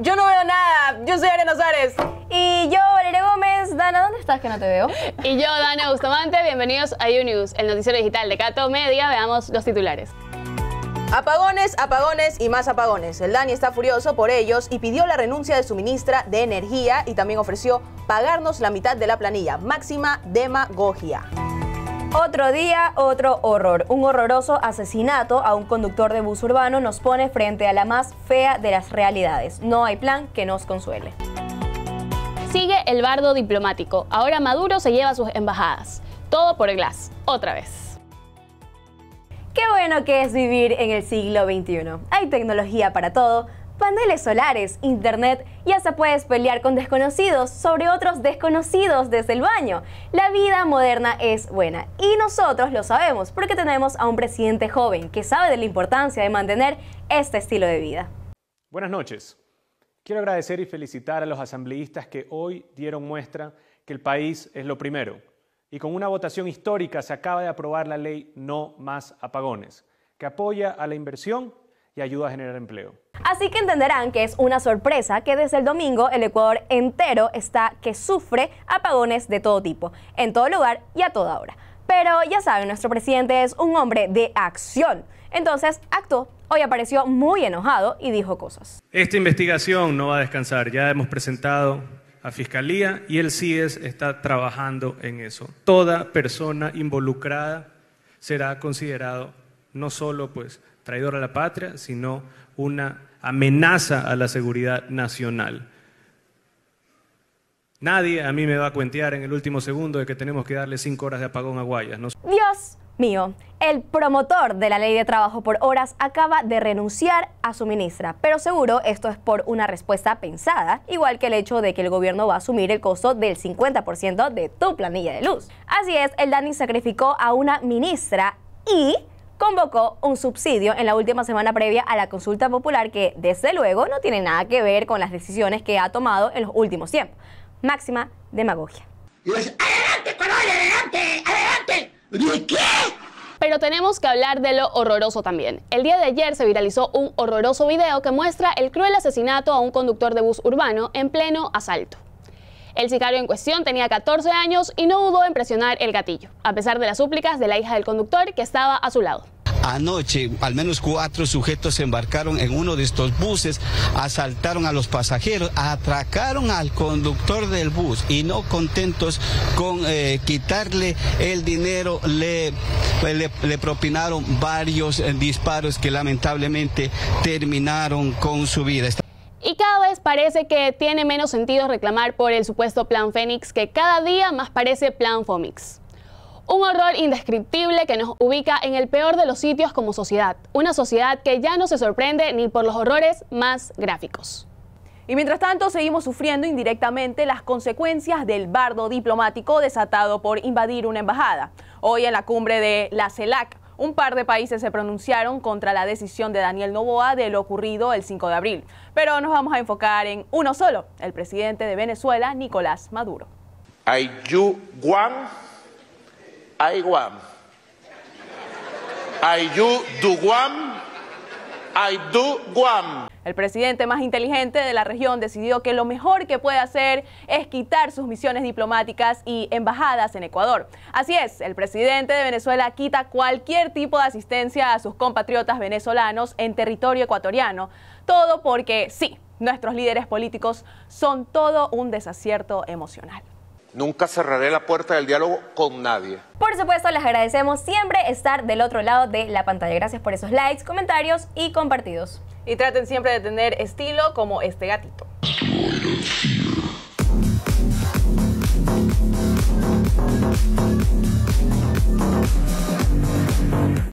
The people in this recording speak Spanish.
Yo no veo nada. Yo soy Ariana Suárez. Y yo, Valeria Gómez. Dana, ¿dónde estás que no te veo? Y yo, Dana Bustamante. Bienvenidos a UNews, el noticiero digital de Cato Media. Veamos los titulares. Apagones, apagones y más apagones. El Dani está furioso por ellos y pidió la renuncia de su ministra de Energía y también ofreció pagarnos la mitad de la planilla. Máxima demagogia. Otro día, otro horror. Un horroroso asesinato a un conductor de bus urbano nos pone frente a la más fea de las realidades. No hay plan que nos consuele. Sigue el bardo diplomático. Ahora Maduro se lleva sus embajadas. Todo por el Glass. Otra vez. Qué bueno que es vivir en el siglo XXI. Hay tecnología para todo, paneles solares, internet ya se puedes pelear con desconocidos sobre otros desconocidos desde el baño. La vida moderna es buena y nosotros lo sabemos porque tenemos a un presidente joven que sabe de la importancia de mantener este estilo de vida. Buenas noches. Quiero agradecer y felicitar a los asambleístas que hoy dieron muestra que el país es lo primero. Y con una votación histórica se acaba de aprobar la ley No Más Apagones, que apoya a la inversión y ayuda a generar empleo. Así que entenderán que es una sorpresa que desde el domingo el Ecuador entero está que sufre apagones de todo tipo, en todo lugar y a toda hora. Pero ya saben, nuestro presidente es un hombre de acción. Entonces actuó. Hoy apareció muy enojado y dijo cosas. Esta investigación no va a descansar. Ya hemos presentado a Fiscalía y el CIES está trabajando en eso. Toda persona involucrada será considerado no solo pues traidor a la patria, sino una amenaza a la seguridad nacional. Nadie a mí me va a cuentear en el último segundo de que tenemos que darle cinco horas de apagón a Guayas. Dios mío, el promotor de la ley de trabajo por horas acaba de renunciar a su ministra, pero seguro esto es por una respuesta pensada, igual que el hecho de que el gobierno va a asumir el costo del 50% de tu planilla de luz. Así es, el Dani sacrificó a una ministra y convocó un subsidio en la última semana previa a la consulta popular que, desde luego, no tiene nada que ver con las decisiones que ha tomado en los últimos tiempos. Máxima demagogia. Pero tenemos que hablar de lo horroroso también. El día de ayer se viralizó un horroroso video que muestra el cruel asesinato a un conductor de bus urbano en pleno asalto. El sicario en cuestión tenía 14 años y no dudó en presionar el gatillo, a pesar de las súplicas de la hija del conductor que estaba a su lado. Anoche, al menos cuatro sujetos se embarcaron en uno de estos buses, asaltaron a los pasajeros, atracaron al conductor del bus y no contentos con eh, quitarle el dinero, le, pues, propinaron varios eh, disparos que lamentablemente terminaron con su vida. Y cada vez parece que tiene menos sentido reclamar por el supuesto Plan Fénix que cada día más parece Plan Fomix. Un horror indescriptible que nos ubica en el peor de los sitios como sociedad, una sociedad que ya no se sorprende ni por los horrores más gráficos. Y mientras tanto, seguimos sufriendo indirectamente las consecuencias del bardo diplomático desatado por invadir una embajada. Hoy en la cumbre de la CELAC, un par de países se pronunciaron contra la decisión de Daniel Novoa de lo ocurrido el 5 de abril, pero nos vamos a enfocar en uno solo, el presidente de Venezuela, Nicolás Maduro. you one, I el presidente más inteligente de la región decidió que lo mejor que puede hacer es quitar sus misiones diplomáticas y embajadas en Ecuador. Así es, el presidente de Venezuela quita cualquier tipo de asistencia a sus compatriotas venezolanos en territorio ecuatoriano. Todo porque sí, nuestros líderes políticos son todo un desacierto emocional. Nunca cerraré la puerta del diálogo con nadie. Por supuesto, les agradecemos siempre estar del otro lado de la pantalla. Gracias por esos likes, comentarios y compartidos. Y traten siempre de tener estilo como este gatito.